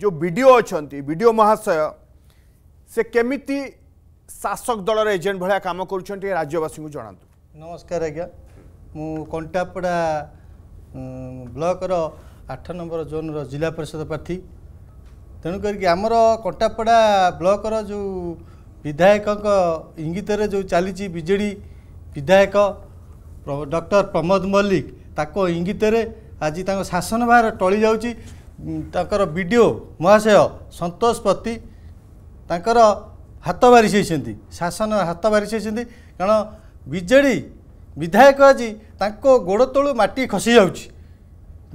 जो विडिओ अच्छा विडिओ महाशय से केमिति शासक दल एजेंट भाया कम कर राज्यवासी को जनातु नमस्कार आज्ञा मु कंटापड़ा ବ୍ଲକର ଆଠ ନମ୍ବର ଜୋନ୍ର ଜିଲ୍ଲା ପରିଷଦ ପ୍ରାର୍ଥୀ ତେଣୁକରିକି ଆମର କଣ୍ଟାପଡ଼ା ବ୍ଲକର ଯେଉଁ ବିଧାୟକଙ୍କ ଇଙ୍ଗିତରେ ଯେଉଁ ଚାଲିଛି ବିଜେଡ଼ି ବିଧାୟକ ଡକ୍ଟର ପ୍ରମୋଦ ମଲ୍ଲିକ ତାଙ୍କ ଇଙ୍ଗିତରେ ଆଜି ତାଙ୍କ ଶାସନଭାର ଟଳି ଯାଉଛି ତାଙ୍କର ବି ଡି ଓ ମହାଶୟ ସନ୍ତୋଷ ପତି ତାଙ୍କର ହାତ ବାରିସାଇଛନ୍ତି ଶାସନ ହାତ ବାରିସାଇଛନ୍ତି କାରଣ ବିଜେଡ଼ି ବିଧାୟକ ଆଜି ତାଙ୍କ ଗୋଡ଼ ତଳୁ ମାଟି ଖସିଯାଉଛି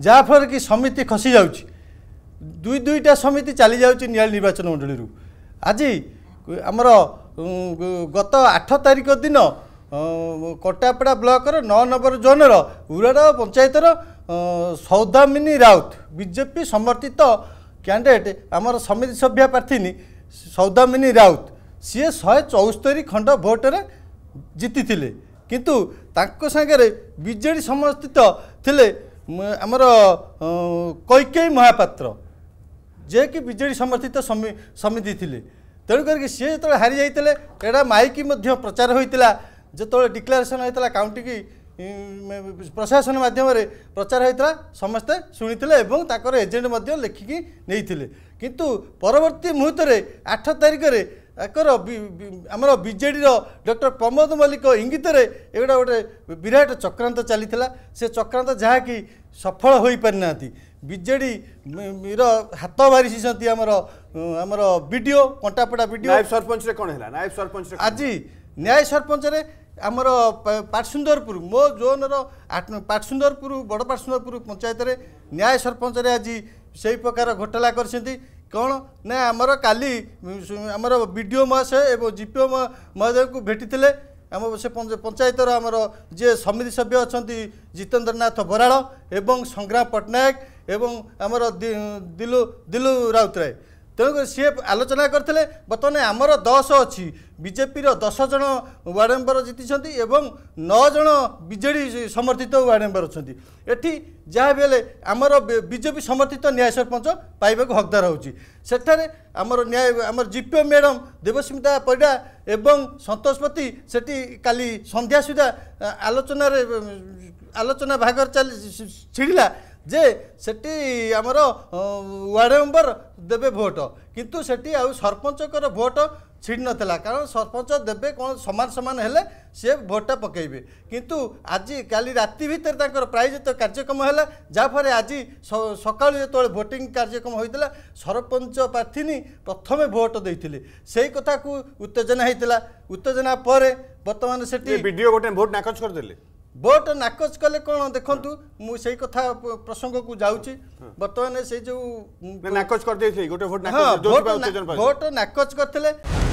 ଯାହାଫଳରେ କି ସମିତି ଖସିଯାଉଛି ଦୁଇ ଦୁଇଟା ସମିତି ଚାଲିଯାଉଛି ନିଆଳି ନିର୍ବାଚନ ମଣ୍ଡଳୀରୁ ଆଜି ଆମର ଗତ ଆଠ ତାରିଖ ଦିନ କଟାପଡ଼ା ବ୍ଲକର ନଅ ନମ୍ବର ଜୋନ୍ର ଉରାଡ଼ ପଞ୍ଚାୟତର ସୌଦାମିନୀ ରାଉତ ବିଜେପି ସମର୍ଥିତ କ୍ୟାଣ୍ଡିଡେଟ୍ ଆମର ସମିତି ସଭ୍ୟା ପ୍ରାର୍ଥିନୀ ସୌଦାମିନୀ ରାଉତ ସିଏ ଶହେ ଚଉସ୍ତରି ଖଣ୍ଡ ଭୋଟରେ ଜିତିଥିଲେ କିନ୍ତୁ ତାଙ୍କ ସାଙ୍ଗରେ ବିଜେଡ଼ି ସମର୍ଥିତ ଥିଲେ ଆମର କୈକେଇ ମହାପାତ୍ର ଯିଏକି ବିଜେଡ଼ି ସମର୍ଥିତ ସମିତି ଥିଲେ ତେଣୁ କରିକି ସିଏ ଯେତେବେଳେ ହାରିଯାଇଥିଲେ ଏଇଟା ମାଇକି ମଧ୍ୟ ପ୍ରଚାର ହୋଇଥିଲା ଯେତେବେଳେ ଡିକ୍ଲାରେସନ୍ ହୋଇଥିଲା କାଉଣ୍ଟିକି ପ୍ରଶାସନ ମାଧ୍ୟମରେ ପ୍ରଚାର ହୋଇଥିଲା ସମସ୍ତେ ଶୁଣିଥିଲେ ଏବଂ ତାଙ୍କର ଏଜେଣ୍ଟ ମଧ୍ୟ ଲେଖିକି ନେଇଥିଲେ କିନ୍ତୁ ପରବର୍ତ୍ତୀ ମୁହୂର୍ତ୍ତରେ ଆଠ ତାରିଖରେ ତାଙ୍କର ଆମର ବିଜେଡ଼ିର ଡକ୍ଟର ପ୍ରମୋଦ ମଲ୍ଲିକ ଇଙ୍ଗିତରେ ଏଗୁଡ଼ା ଗୋଟେ ବିରାଟ ଚକ୍ରାନ୍ତ ଚାଲିଥିଲା ସେ ଚକ୍ରାନ୍ତ ଯାହାକି ସଫଳ ହୋଇପାରିନାହାନ୍ତି ବିଜେଡ଼ିର ହାତ ବାରିଛନ୍ତି ଆମର ଆମର ବି ଡିଓ କଣ୍ଟାପଡ଼ା ବିଡ଼ିଓ ସରପଞ୍ଚରେ କ'ଣ ହେଲା ନାୟବ ସରପଞ୍ଚ ଆଜି ନ୍ୟାୟ ସରପଞ୍ଚରେ ଆମର ପାଟସୁନ୍ଦରପୁର ମୋ ଜୋନ୍ର ପାଟସୁନ୍ଦରପୁର ବଡ଼ ପାଟସୁନ୍ଦରପୁର ପଞ୍ଚାୟତରେ ନ୍ୟାୟ ସରପଞ୍ଚରେ ଆଜି ସେହି ପ୍ରକାର ଘୋଟାଲା କରିଛନ୍ତି କ'ଣ ନା ଆମର କାଲି ଆମର ବି ଡି ଓ ମହାଶୟ ଏବଂ ଜିପିଓ ମହାଶୟକୁ ଭେଟିଥିଲେ ଆମ ସେ ପଞ୍ଚାୟତର ଆମର ଯିଏ ସମିତି ସଭ୍ୟ ଅଛନ୍ତି ଜିତେନ୍ଦ୍ରନାଥ ବରାଳ ଏବଂ ସଂଗ୍ରାମ ପଟ୍ଟନାୟକ ଏବଂ ଆମର ଦିଲୁ ଦିଲୁ ରାଉତରାୟ ତେଣୁକରି ସିଏ ଆଲୋଚନା କରିଥିଲେ ବର୍ତ୍ତମାନ ଆମର ଦଶ ଅଛି ବିଜେପିର ଦଶ ଜଣ ୱାର୍ଡ଼ ମେମ୍ବର ଜିତିଛନ୍ତି ଏବଂ ନଅ ଜଣ ବିଜେଡ଼ି ସମର୍ଥିତ ୱାର୍ଡ଼ ମେମ୍ବର ଅଛନ୍ତି ଏଠି ଯାହା ବି ହେଲେ ଆମର ବିଜେପି ସମର୍ଥିତ ନ୍ୟାୟ ସରପଞ୍ଚ ପାଇବାକୁ ହକଦାର ହେଉଛି ସେଠାରେ ଆମର ନ୍ୟାୟ ଆମର ଜିପିଓ ମ୍ୟାଡ଼ାମ୍ ଦେବସ୍ମିତା ପରିଡ଼ା ଏବଂ ସନ୍ତୋଷପତି ସେଠି କାଲି ସନ୍ଧ୍ୟା ସୁଦ୍ଧା ଆଲୋଚନାରେ ଆଲୋଚନା ଭାଗରେ ଚାଲି ଛିଡ଼ିଲା ଯେ ସେଠି ଆମର ୱାର୍ଡ଼ ମେମ୍ବର ଦେବେ ଭୋଟ କିନ୍ତୁ ସେଠି ଆଉ ସରପଞ୍ଚଙ୍କର ଭୋଟ ଛିଡ଼ି ନଥିଲା କାରଣ ସରପଞ୍ଚ ଦେବେ କ'ଣ ସମାନ ସମାନ ହେଲେ ସେ ଭୋଟଟା ପକାଇବେ କିନ୍ତୁ ଆଜି କାଲି ରାତି ଭିତରେ ତାଙ୍କର ପ୍ରାୟୋଜିତ କାର୍ଯ୍ୟକ୍ରମ ହେଲା ଯାହାଫଳରେ ଆଜି ସକାଳୁ ଯେତେବେଳେ ଭୋଟିଂ କାର୍ଯ୍ୟକ୍ରମ ହୋଇଥିଲା ସରପଞ୍ଚ ପ୍ରାର୍ଥିନୀ ପ୍ରଥମେ ଭୋଟ ଦେଇଥିଲେ ସେଇ କଥାକୁ ଉତ୍ତେଜନା ହୋଇଥିଲା ଉତ୍ତେଜନା ପରେ ବର୍ତ୍ତମାନ ସେଠି ଭିଡ଼ିଓ ଗୋଟେ ଭୋଟ ନାକଚ କରିଦେଲେ ଭୋଟ ନାକଚ କଲେ କ'ଣ ଦେଖନ୍ତୁ ମୁଁ ସେଇ କଥା ପ୍ରସଙ୍ଗକୁ ଯାଉଛି ବର୍ତ୍ତମାନ ସେ ଯୋଉ ନାକଚ କରିଦେଇଥିଲେ ଗୋଟେ ଭୋଟ ନାକଚ କରିଥିଲେ